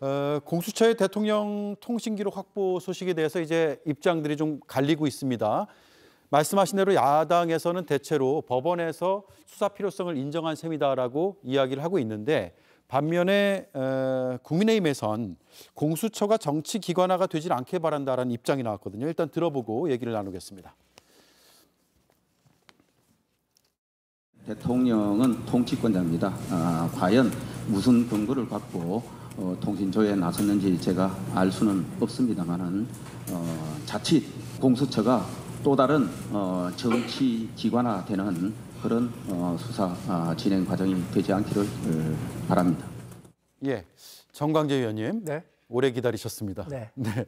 어, 공수처의 대통령 통신 기록 확보 소식에 대해서 이제 입장들이 좀 갈리고 있습니다. 말씀하신 대로 야당에서는 대체로 법원에서 수사 필요성을 인정한 셈이다라고 이야기를 하고 있는데 반면에 어, 국민의힘에선 공수처가 정치 기관화가 되질 않게 바란다라는 입장이 나왔거든요. 일단 들어보고 얘기를 나누겠습니다. 대통령은 통치권자입니다. 아, 과연 무슨 근거를 갖고 어, 통신조에 나섰는지 제가 알 수는 없습니다만은 어, 자칫 공수처가 또 다른 어, 정치 기관화되는 그런 어, 수사 어, 진행 과정이 되지 않기를 어, 바랍니다. 예, 정광재 의원님 네. 오래 기다리셨습니다. 네. 네.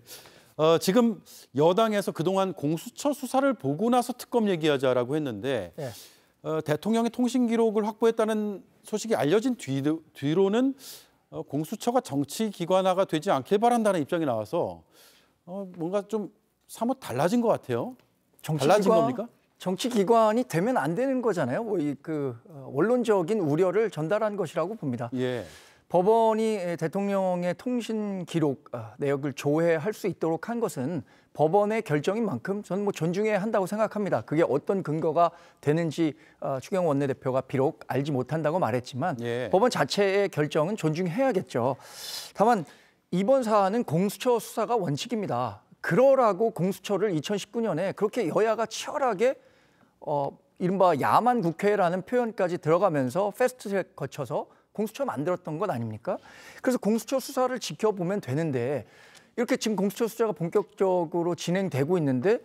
어, 지금 여당에서 그동안 공수처 수사를 보고 나서 특검 얘기하자라고 했는데 네. 어, 대통령의 통신 기록을 확보했다는 소식이 알려진 뒤, 뒤로는 어, 공수처가 정치기관화가 되지 않길 바란다는 입장이 나와서 어, 뭔가 좀 사뭇 달라진 것 같아요. 정치 달라진 겁니까? 정치기관이 되면 안 되는 거잖아요. 뭐 이그 어, 원론적인 우려를 전달한 것이라고 봅니다. 예. 법원이 예, 대통령의 통신 기록 아, 내역을 조회할 수 있도록 한 것은 법원의 결정인 만큼 저는 뭐 존중해야 한다고 생각합니다. 그게 어떤 근거가 되는지 아, 추경 원내대표가 비록 알지 못한다고 말했지만 예. 법원 자체의 결정은 존중해야겠죠. 다만 이번 사안은 공수처 수사가 원칙입니다. 그러라고 공수처를 2019년에 그렇게 여야가 치열하게 어, 이른바 야만 국회라는 표현까지 들어가면서 패스트트랙 거쳐서 공수처 만들었던 것 아닙니까? 그래서 공수처 수사를 지켜보면 되는데 이렇게 지금 공수처 수사가 본격적으로 진행되고 있는데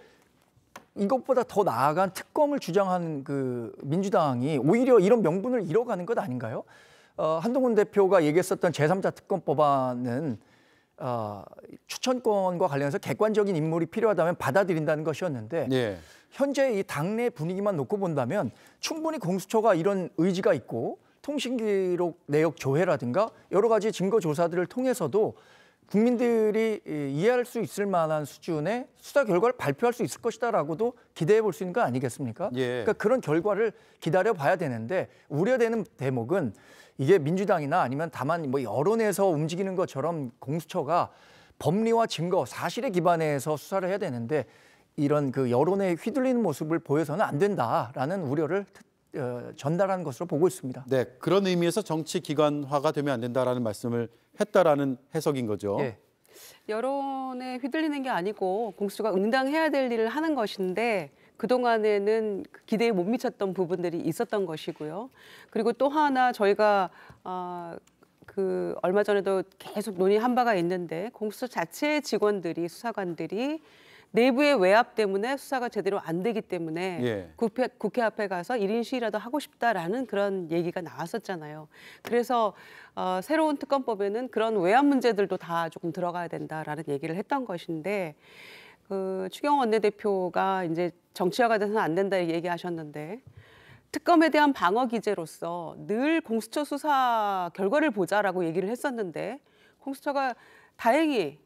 이것보다 더 나아간 특검을 주장하는 그 민주당이 오히려 이런 명분을 잃어가는 것 아닌가요? 어, 한동훈 대표가 얘기했었던 제3자 특검 법안은 어, 추천권과 관련해서 객관적인 인물이 필요하다면 받아들인다는 것이었는데 예. 현재 이 당내 분위기만 놓고 본다면 충분히 공수처가 이런 의지가 있고 통신기록 내역 조회라든가 여러 가지 증거 조사들을 통해서도 국민들이 이해할 수 있을 만한 수준의 수사 결과를 발표할 수 있을 것이다라고도 기대해 볼 수 있는 거 아니겠습니까? 예. 그러니까 그런 결과를 기다려 봐야 되는데 우려되는 대목은 이게 민주당이나 아니면 다만 뭐 여론에서 움직이는 것처럼 공수처가 법리와 증거, 사실에 기반해서 수사를 해야 되는데 이런 그 여론에 휘둘리는 모습을 보여서는 안 된다라는 우려를 어, 전달한 것으로 보고 있습니다. 네, 그런 의미에서 정치 기관화가 되면 안 된다라는 말씀을 했다라는 해석인 거죠. 예. 여론에 휘둘리는 게 아니고 공수처가 응당해야 될 일을 하는 것인데 그동안에는 그 기대에 못 미쳤던 부분들이 있었던 것이고요. 그리고 또 하나 저희가 어, 그 얼마 전에도 계속 논의한 바가 있는데 공수처 자체의 직원들이 수사관들이 내부의 외압 때문에 수사가 제대로 안 되기 때문에 예. 국회, 국회 앞에 가서 1인 시위라도 하고 싶다라는 그런 얘기가 나왔었잖아요. 그래서 어, 새로운 특검법에는 그런 외압 문제들도 다 조금 들어가야 된다라는 얘기를 했던 것인데 그 추경 원내대표가 이제 정치화가 돼서는 안 된다 얘기하셨는데 특검에 대한 방어 기제로서 늘 공수처 수사 결과를 보자라고 얘기를 했었는데 공수처가 다행히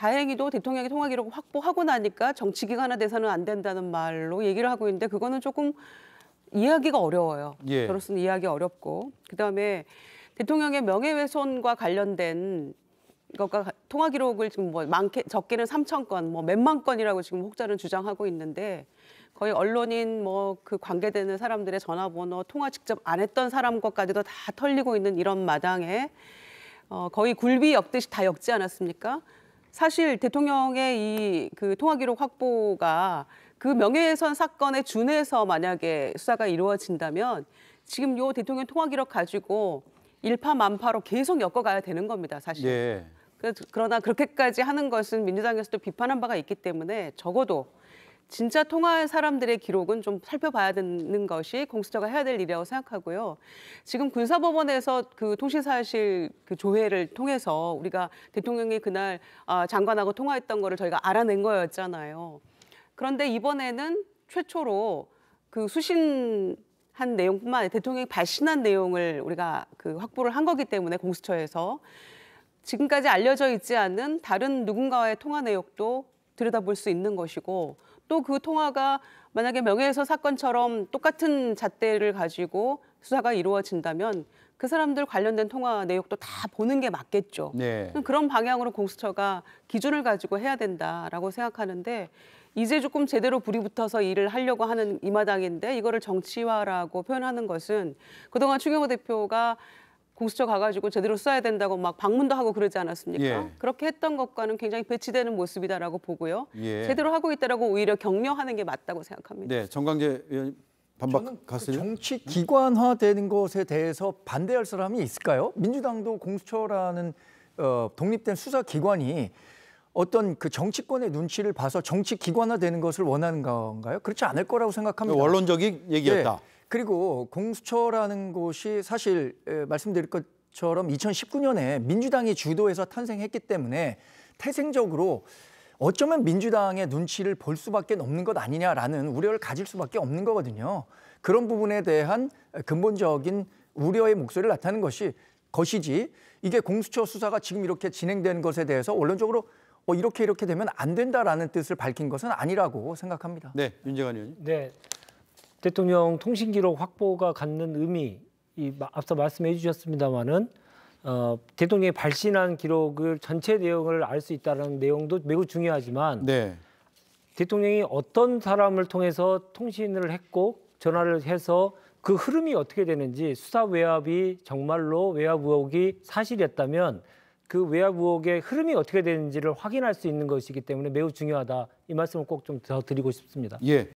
다행히도 대통령이 통화 기록을 확보하고 나니까 정치기관 하나 돼서는 안 된다는 말로 얘기를 하고 있는데 그거는 조금 이해하기가 어려워요. 예. 저로서는 이해하기 어렵고 그다음에 대통령의 명예훼손과 관련된 것과 통화 기록을 지금 뭐 많게 적게는 3천 건, 뭐 몇만 건이라고 지금 혹자는 주장하고 있는데 거의 언론인 뭐 그 관계되는 사람들의 전화번호, 통화 직접 안 했던 사람 것까지도 다 털리고 있는 이런 마당에 어 거의 굴비 역듯이 다 역지 않았습니까? 사실 대통령의 이 그 통화 기록 확보가 그 명예훼손 사건에 준해서 만약에 수사가 이루어진다면 지금 요 대통령 통화 기록 가지고 일파만파로 계속 엮어가야 되는 겁니다, 사실. 예. 그러나 그렇게까지 하는 것은 민주당에서도 비판한 바가 있기 때문에 적어도 진짜 통화한 사람들의 기록은 좀 살펴봐야 되는 것이 공수처가 해야 될 일이라고 생각하고요. 지금 군사법원에서 그 통신사실 그 조회를 통해서 우리가 대통령이 그날 아, 장관하고 통화했던 거를 저희가 알아낸 거였잖아요. 그런데 이번에는 최초로 그 수신 한 내용뿐만 아니라 대통령이 발신한 내용을 우리가 그 확보를 한 거기 때문에 공수처에서 지금까지 알려져 있지 않은 다른 누군가와의 통화 내역도 들여다볼 수 있는 것이고 또그 통화가 만약에 명예훼손 사건처럼 똑같은 잣대를 가지고 수사가 이루어진다면 그 사람들 관련된 통화 내역도 다 보는 게 맞겠죠. 네. 그런 방향으로 공수처가 기준을 가지고 해야 된다라고 생각하는데 이제 조금 제대로 불이 붙어서 일을 하려고 하는 이 마당인데 이거를 정치화라고 표현하는 것은 그동안 추경호 대표가 공수처 가가지고 제대로 써야 된다고 막 방문도 하고 그러지 않았습니까? 예. 그렇게 했던 것과는 굉장히 배치되는 모습이다라고 보고요. 예. 제대로 하고 있다라고 오히려 격려하는 게 맞다고 생각합니다. 네, 정강재 의원 님반박갔어요그 정치 음. 기관화되는 것에 대해서 반대할 사람이 있을까요? 민주당도 공수처라는 어, 독립된 수사 기관이 어떤 그 정치권의 눈치를 봐서 정치 기관화되는 것을 원하는 건가요? 그렇지 않을 거라고 생각합니다. 원론적인 얘기였다. 네. 그리고 공수처라는 곳이 사실 말씀드릴 것처럼 2019년에 민주당이 주도해서 탄생했기 때문에 태생적으로 어쩌면 민주당의 눈치를 볼 수밖에 없는 것 아니냐라는 우려를 가질 수밖에 없는 거거든요. 그런 부분에 대한 근본적인 우려의 목소리를 나타내는 것이 것이지 이게 공수처 수사가 지금 이렇게 진행된 것에 대해서 원론적으로 어, 이렇게 이렇게 되면 안 된다라는 뜻을 밝힌 것은 아니라고 생각합니다. 네, 윤재관 의원님. 네, 대통령 통신기록 확보가 갖는 의미, 이 앞서 말씀해 주셨습니다마는 어, 대통령이 발신한 기록을 전체 내용을 알 수 있다는 내용도 매우 중요하지만 네. 대통령이 어떤 사람을 통해서 통신을 했고 전화를 해서 그 흐름이 어떻게 되는지 수사 외압이 정말로 외압 의혹이 사실이었다면 그 외압 의혹의 흐름이 어떻게 되는지를 확인할 수 있는 것이기 때문에 매우 중요하다 이 말씀을 꼭 좀 더 드리고 싶습니다. 예.